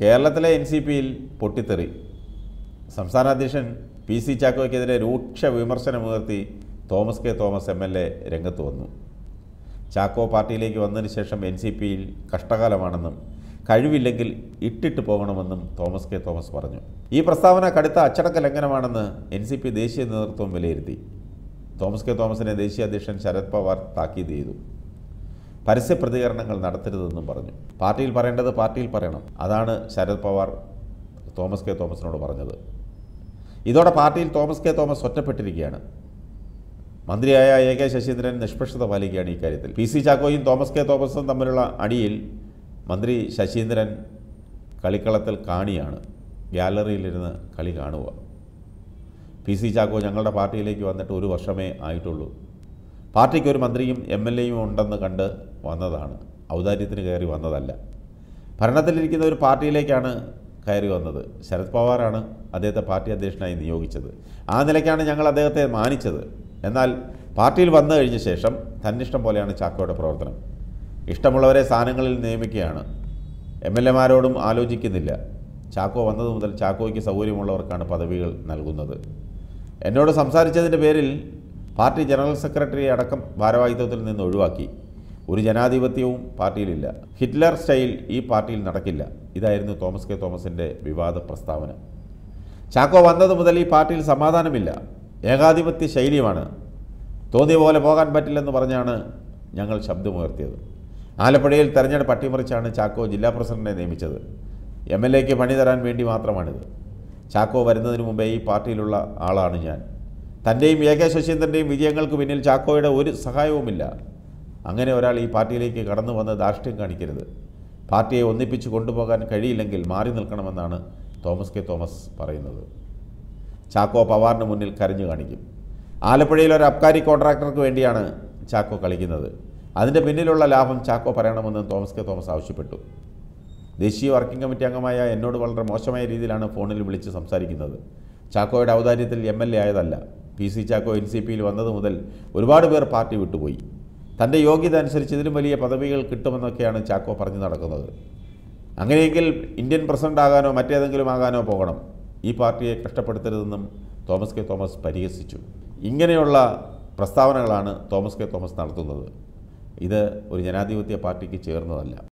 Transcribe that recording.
കേരളത്തിലെ N C പിയിൽ പൊട്ടിത്തെറി സംസ്ഥാന അധ്യക്ഷൻ പി സി ചാക്കോയ്ക്കെതിരെ രൂക്ഷ വിമർശനമുയർത്തി Thomas K Thomas M L A രംഗത്ത് വന്നു ചാക്കോ പാർട്ടിയിലേക്ക് വന്നതിന് ശേഷം എൻ സി പിയിൽ കഷ്ടകാലമാണെന്നും കഴിവില്ലെങ്കിൽ ഇട്ടിട്ട് പോകണമെന്നും തോമസ് കെ തോമസ് പറഞ്ഞു ഈ പ്രസ്താവന കടുത്ത അച്ചടക്ക ലംഘനമാണെന്ന് എൻ സി പി ദേശീയ നേതൃത്വം വിലയിരുത്തി തോമസ് കെ തോമസിനെ ദേശീയ അധ്യക്ഷൻ ശരത് പവാർ താക്കീത് ചെയ്തു പരസ്യ പ്രതികരണങ്ങൾ നടത്തരുതെന്നും പറഞ്ഞു പാർട്ടിയിൽ പറയേണ്ടത് പാർട്ടിയിൽ പറയണം അതാണ് ശരത് പവാർ തോമസ് കെ തോമസിനോട് പറഞ്ഞത് ഇതോടെ പാർട്ടിയിൽ തോമസ് കെ തോമസ് ഒറ്റപ്പെട്ടിരിക്കുകയാണ് മന്ത്രിയായ എ കെ ശശീന്ദ്രൻ നിഷ്പക്ഷത പാലിക്കുകയാണ് ഇക്കാര്യത്തിൽ പി സി ചാക്കോയും തോമസ് കെ തോമസും തമ്മിലുള്ള അടിയിൽ മന്ത്രി ശശീന്ദ്രൻ കളിക്കളത്തിൽ കാണിയാണ് ഗ്യാലറിയിലിരുന്ന് കളി കാണുക പി സി ചാക്കോ ഞങ്ങളുടെ പാർട്ടിയിലേക്ക് വന്നിട്ട് ഒരു വർഷമേ ആയിട്ടുള്ളൂ പാർട്ടിക്ക് ഒരു മന്ത്രിയും എം എൽ എയും ഉണ്ടെന്ന് കണ്ട് വന്നതാണ് ഔദാര്യത്തിന് കയറി വന്നതല്ല ഭരണത്തിലിരിക്കുന്ന ഒരു പാർട്ടിയിലേക്കാണ് കയറി വന്നത് ശരത് പവാറാണ് അദ്ദേഹത്തെ പാർട്ടി അധ്യക്ഷനായി നിയോഗിച്ചത് ആ നിലയ്ക്കാണ് ഞങ്ങൾ അദ്ദേഹത്തെ മാനിച്ചത് എന്നാൽ പാർട്ടിയിൽ വന്നു കഴിഞ്ഞ ശേഷം തന്നിഷ്ടം പോലെയാണ് ചാക്കോയുടെ പ്രവർത്തനം ഇഷ്ടമുള്ളവരെ സ്ഥാനങ്ങളിൽ നിയമിക്കുകയാണ് എം എൽ എമാരോടും ആലോചിക്കുന്നില്ല ചാക്കോ വന്നത് മുതൽ ചാക്കോയ്ക്ക് സൗകര്യമുള്ളവർക്കാണ് പദവികൾ നൽകുന്നത് എന്നോട് സംസാരിച്ചതിൻ്റെ പേരിൽ പാർട്ടി ജനറൽ സെക്രട്ടറി അടക്കം ഭാരവാഹിത്വത്തിൽ നിന്ന് ഒഴിവാക്കി ഒരു ജനാധിപത്യവും പാർട്ടിയിലില്ല ഹിറ്റ്ലർ സ്റ്റൈൽ ഈ പാർട്ടിയിൽ നടക്കില്ല ഇതായിരുന്നു തോമസ് കെ തോമസിൻ്റെ വിവാദ പ്രസ്താവന ചാക്കോ വന്നത് മുതൽ ഈ പാർട്ടിയിൽ സമാധാനമില്ല ഏകാധിപത്യ ശൈലിയുമാണ് തോന്നിയ പോലെ പോകാൻ പറ്റില്ലെന്ന് പറഞ്ഞാണ് ഞങ്ങൾ ശബ്ദമുയർത്തിയത് ആലപ്പുഴയിൽ തെരഞ്ഞെടുപ്പ് അട്ടിമറിച്ചാണ് ചാക്കോ ജില്ലാ പ്രസിഡന്റിനെ നിയമിച്ചത് എം എൽ എക്ക് പണി തരാൻ വേണ്ടി മാത്രമാണിത് ചാക്കോ വരുന്നതിന് മുമ്പേ ഈ പാർട്ടിയിലുള്ള ആളാണ് ഞാൻ തൻ്റെയും എ കെ ശശീന്ദ്രൻ്റെയും വിജയങ്ങൾക്ക് പിന്നിൽ ചാക്കോയുടെ ഒരു സഹായവുമില്ല അങ്ങനെ ഒരാൾ ഈ പാർട്ടിയിലേക്ക് കടന്നു വന്ന് ദാർഷ്ട്യം കാണിക്കരുത് പാർട്ടിയെ ഒന്നിപ്പിച്ച് കൊണ്ടുപോകാൻ കഴിയില്ലെങ്കിൽ മാറി നിൽക്കണമെന്നാണ് തോമസ് കെ തോമസ് പറയുന്നത് ചാക്കോ പവാറിന് മുന്നിൽ കരഞ്ഞു കാണിക്കും ആലപ്പുഴയിൽ ഒരു അബ്കാരി കോൺട്രാക്ടർക്ക് വേണ്ടിയാണ് ചാക്കോ കളിക്കുന്നത് അതിൻ്റെ പിന്നിലുള്ള ലാഭം ചാക്കോ പറയണമെന്ന് തോമസ് കെ തോമസ് ആവശ്യപ്പെട്ടു ദേശീയ വർക്കിംഗ് കമ്മിറ്റി അംഗമായ എന്നോട് വളരെ മോശമായ രീതിയിലാണ് ഫോണിൽ വിളിച്ച് സംസാരിക്കുന്നത് ചാക്കോയുടെ ഔദാര്യത്തിൽ എം എൽ എ ആയതല്ല P C Chacko N C പിയിൽ വന്നത് മുതൽ ഒരുപാട് പേർ പാർട്ടി വിട്ടുപോയി തൻ്റെ യോഗ്യത അനുസരിച്ച് ഇതിലും വലിയ പദവികൾ കിട്ടുമെന്നൊക്കെയാണ് ചാക്കോ പറഞ്ഞു നടക്കുന്നത് അങ്ങനെയെങ്കിൽ ഇന്ത്യൻ പ്രസിഡന്റ് ആകാനോ മറ്റേതെങ്കിലും ആകാനോ പോകണം ഈ പാർട്ടിയെ കഷ്ടപ്പെടുത്തരുതെന്നും തോമസ് കെ തോമസ് പരിഹസിച്ചു ഇങ്ങനെയുള്ള പ്രസ്താവനകളാണ് തോമസ് കെ തോമസ് നടത്തുന്നത് ഇത് ഒരു ജനാധിപത്യ പാർട്ടിക്ക് ചേർന്നതല്ല